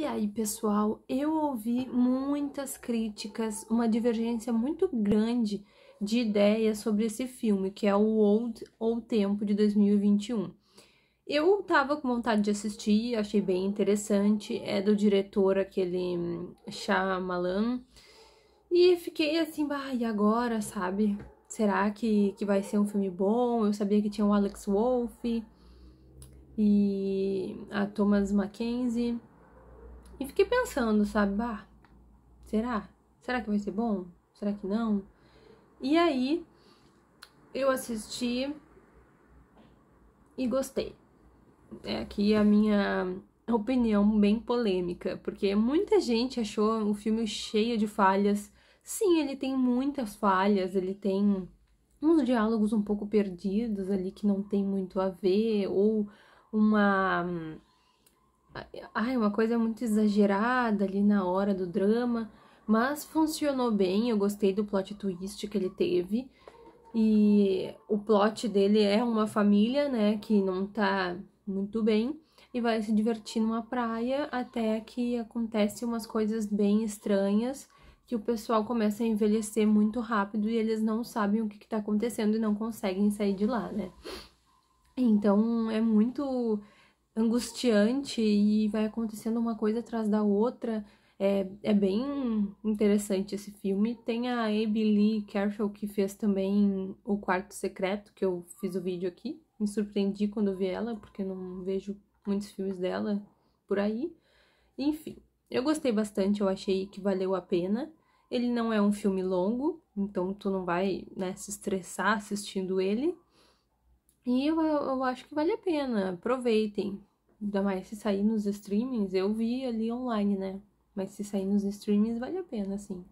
E aí, pessoal, eu ouvi muitas críticas, uma divergência muito grande de ideias sobre esse filme, que é o Old ou Tempo de 2021. Eu tava com vontade de assistir, achei bem interessante, é do diretor aquele hum, Shyamalan. E fiquei assim, bah, e agora, sabe? Será que, que vai ser um filme bom? Eu sabia que tinha o Alex Wolff e a Thomas Mackenzie fiquei pensando, sabe? Bah, será? Será que vai ser bom? Será que não? E aí, eu assisti e gostei. É aqui a minha opinião bem polêmica, porque muita gente achou o filme cheio de falhas. Sim, ele tem muitas falhas, ele tem uns diálogos um pouco perdidos ali que não tem muito a ver, ou uma ai, uma coisa muito exagerada ali na hora do drama, mas funcionou bem, eu gostei do plot twist que ele teve. E o plot dele é uma família, né, que não tá muito bem e vai se divertir numa praia até que acontece umas coisas bem estranhas que o pessoal começa a envelhecer muito rápido e eles não sabem o que está acontecendo e não conseguem sair de lá, né? Então é muito angustiante e vai acontecendo uma coisa atrás da outra. É, é bem interessante esse filme. Tem a Abby Lee Carroll que fez também O Quarto Secreto, que eu fiz o vídeo aqui. Me surpreendi quando vi ela, porque não vejo muitos filmes dela por aí. Enfim, eu gostei bastante, eu achei que valeu a pena. Ele não é um filme longo, então tu não vai né, se estressar assistindo ele. E eu, eu acho que vale a pena, aproveitem. Ainda mais se sair nos streamings, eu vi ali online, né? Mas se sair nos streamings, vale a pena, sim.